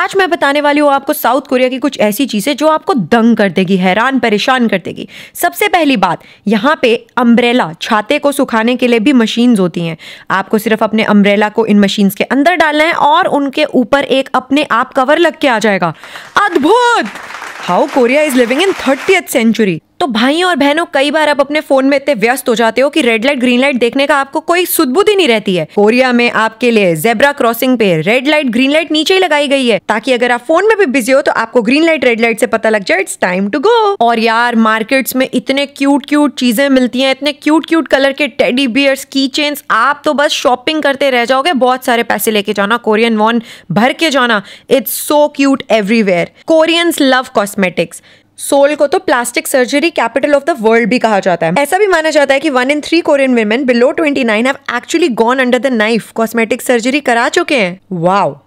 आज मैं बताने वाली हूँ आपको साउथ कोरिया की कुछ ऐसी चीज़ें जो आपको दंग कर देगी हैरान परेशान कर देगी सबसे पहली बात यहाँ पे अम्ब्रेला छाते को सुखाने के लिए भी मशीन्स होती हैं आपको सिर्फ अपने अम्ब्रेला को इन मशीन्स के अंदर डालना है और उनके ऊपर एक अपने आप कवर लग के आ जाएगा अद्भुत how Korea is living in thirty century तो भाई और बहनों कई बार आप अपने फोन में इतने व्यस्त हो जाते हो कि रेड लाइट ग्रीन लाइट देखने का आपको कोई सुदबुद ही नहीं रहती है कोरिया में आपके लिए जेब्रा क्रॉसिंग पे रेड लाइट ग्रीन लाइट नीचे ही लगाई गई है ताकि अगर आप फोन में भी बिजी हो तो आपको ग्रीन लाइट रेड लाइट से पता लग जाए इट्स टाइम टू गो और यार मार्केट्स में इतने क्यूट क्यूट चीजें मिलती है इतने क्यूट क्यूट कलर के टेडी बियर्स की चेन्स आप तो बस शॉपिंग करते रह जाओगे बहुत सारे पैसे लेके जाना कोरियन वॉन भर के जाना it's so cute everywhere Koreans love cosmetics Seoul को तो plastic surgery capital of the world भी कहा जाता है ऐसा भी माना जाता है कि one in three Korean women below twenty nine have actually gone under the knife cosmetic surgery करा चुके हैं वाओ